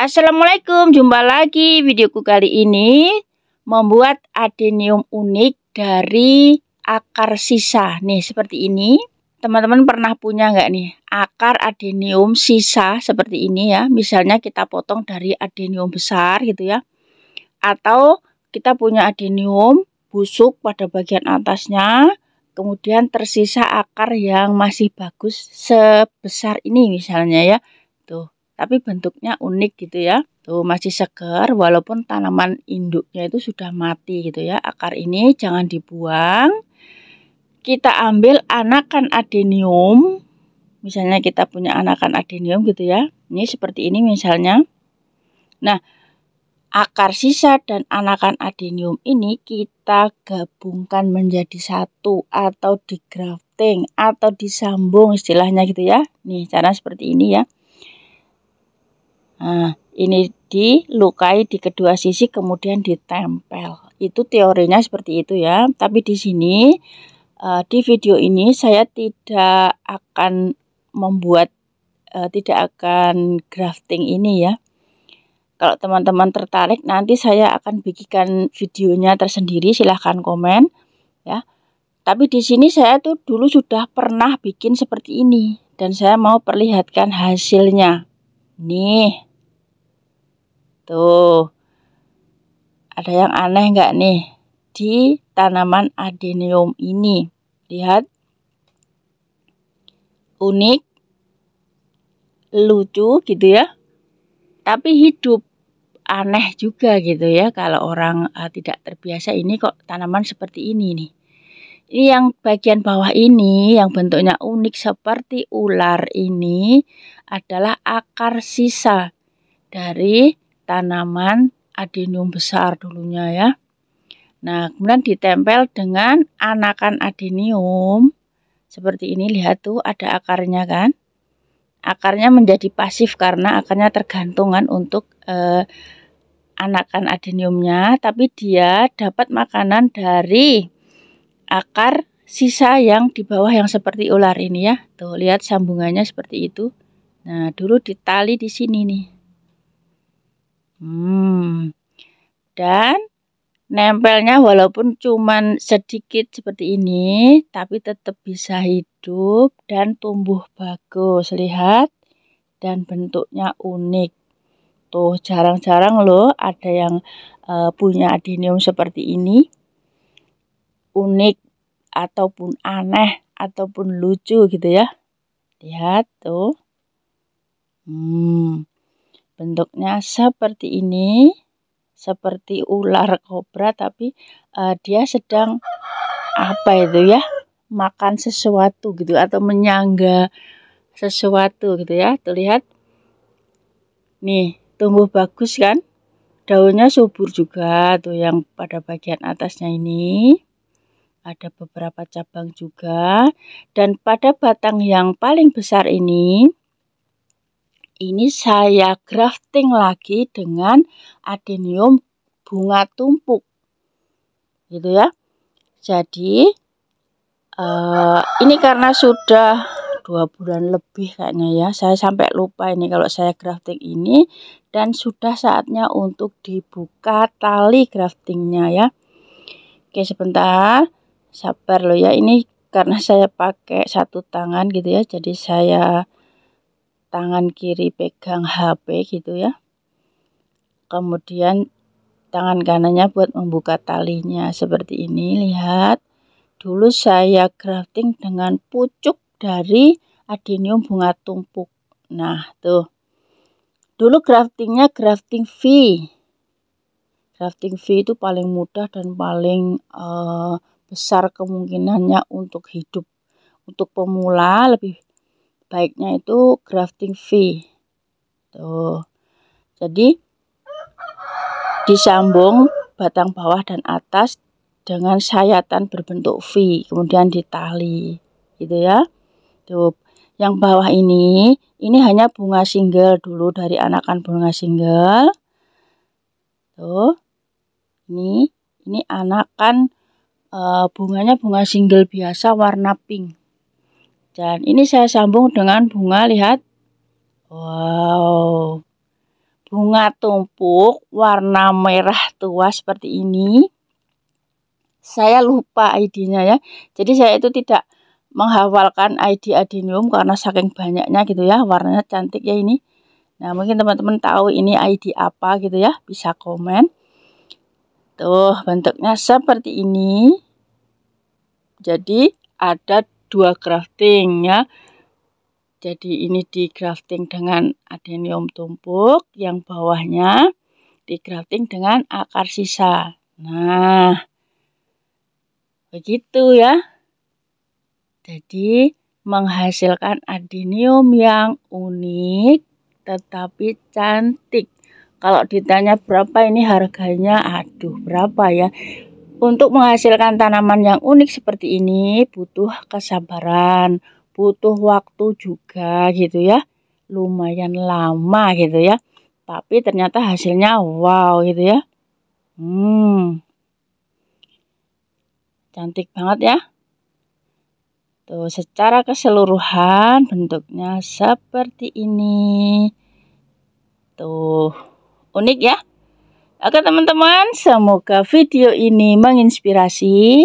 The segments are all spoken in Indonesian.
Assalamualaikum, jumpa lagi videoku kali ini membuat adenium unik dari akar sisa. Nih, seperti ini. Teman-teman pernah punya nggak nih akar adenium sisa seperti ini ya? Misalnya kita potong dari adenium besar gitu ya. Atau kita punya adenium busuk pada bagian atasnya, kemudian tersisa akar yang masih bagus sebesar ini misalnya ya. Tuh tapi bentuknya unik gitu ya. Tuh masih segar walaupun tanaman induknya itu sudah mati gitu ya. Akar ini jangan dibuang. Kita ambil anakan adenium. Misalnya kita punya anakan adenium gitu ya. Ini seperti ini misalnya. Nah, akar sisa dan anakan adenium ini kita gabungkan menjadi satu atau di grafting atau disambung istilahnya gitu ya. Nih cara seperti ini ya. Nah, ini dilukai di kedua sisi kemudian ditempel. Itu teorinya seperti itu ya. Tapi di sini uh, di video ini saya tidak akan membuat uh, tidak akan grafting ini ya. Kalau teman-teman tertarik nanti saya akan bikinkan videonya tersendiri silahkan komen ya. Tapi di sini saya tuh dulu sudah pernah bikin seperti ini dan saya mau perlihatkan hasilnya. Nih. Tuh. Ada yang aneh nggak nih? Di tanaman adenium ini. Lihat. Unik. Lucu gitu ya. Tapi hidup aneh juga gitu ya kalau orang uh, tidak terbiasa ini kok tanaman seperti ini nih. Ini yang bagian bawah ini yang bentuknya unik seperti ular ini adalah akar sisa dari tanaman adenium besar dulunya ya. Nah, kemudian ditempel dengan anakan adenium. Seperti ini, lihat tuh ada akarnya kan. Akarnya menjadi pasif karena akarnya tergantungan untuk eh, anakan adeniumnya. Tapi dia dapat makanan dari akar sisa yang di bawah yang seperti ular ini ya. Tuh, lihat sambungannya seperti itu. Nah, dulu ditali di sini nih. Hmm. Dan nempelnya walaupun cuman sedikit seperti ini, tapi tetap bisa hidup dan tumbuh bagus. Lihat dan bentuknya unik. Tuh, jarang-jarang loh ada yang e, punya adenium seperti ini. Unik ataupun aneh ataupun lucu gitu ya. Lihat tuh. Hmm. Bentuknya seperti ini, seperti ular kobra tapi uh, dia sedang apa itu ya? makan sesuatu gitu atau menyangga sesuatu gitu ya. Tuh lihat. Nih, tumbuh bagus kan? Daunnya subur juga tuh yang pada bagian atasnya ini ada beberapa cabang juga dan pada batang yang paling besar ini ini saya grafting lagi dengan adenium bunga tumpuk. Gitu ya. Jadi uh, ini karena sudah dua bulan lebih kayaknya ya. Saya sampai lupa ini kalau saya grafting ini dan sudah saatnya untuk dibuka tali graftingnya ya. Oke sebentar, sabar loh ya. Ini karena saya pakai satu tangan gitu ya, jadi saya tangan kiri pegang HP gitu ya. Kemudian tangan kanannya buat membuka talinya seperti ini. Lihat, dulu saya grafting dengan pucuk dari adenium bunga tumpuk. Nah, tuh. Dulu graftingnya grafting V. Grafting V itu paling mudah dan paling uh, besar kemungkinannya untuk hidup. Untuk pemula lebih baiknya itu grafting V. Tuh. Jadi disambung batang bawah dan atas dengan sayatan berbentuk V, kemudian ditali. Gitu ya. Tuh. Yang bawah ini ini hanya bunga single dulu dari anakan bunga single. Tuh. Ini ini anakan e, bunganya bunga single biasa warna pink. Dan ini saya sambung dengan bunga, lihat. Wow. Bunga tumpuk warna merah tua seperti ini. Saya lupa ID-nya ya. Jadi saya itu tidak menghafalkan ID adenium karena saking banyaknya gitu ya. Warnanya cantik ya ini. Nah, mungkin teman-teman tahu ini ID apa gitu ya, bisa komen. Tuh, bentuknya seperti ini. Jadi ada dua crafting ya. Jadi ini di crafting dengan adenium tumpuk, yang bawahnya di crafting dengan akar sisa. Nah, begitu ya. Jadi menghasilkan adenium yang unik tetapi cantik. Kalau ditanya berapa ini harganya, aduh berapa ya. Untuk menghasilkan tanaman yang unik seperti ini butuh kesabaran, butuh waktu juga gitu ya. Lumayan lama gitu ya. Tapi ternyata hasilnya wow gitu ya. Hmm. Cantik banget ya. Tuh, secara keseluruhan bentuknya seperti ini. Tuh, unik ya. Oke teman-teman, semoga video ini menginspirasi,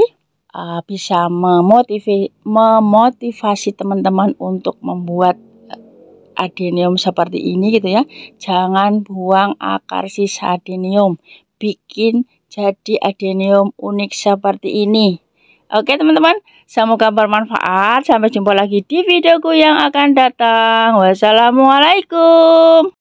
uh, bisa memotivasi, memotivasi teman-teman untuk membuat uh, adenium seperti ini gitu ya. Jangan buang akar sisa adenium, bikin jadi adenium unik seperti ini. Oke teman-teman, semoga bermanfaat. Sampai jumpa lagi di videoku yang akan datang. Wassalamualaikum.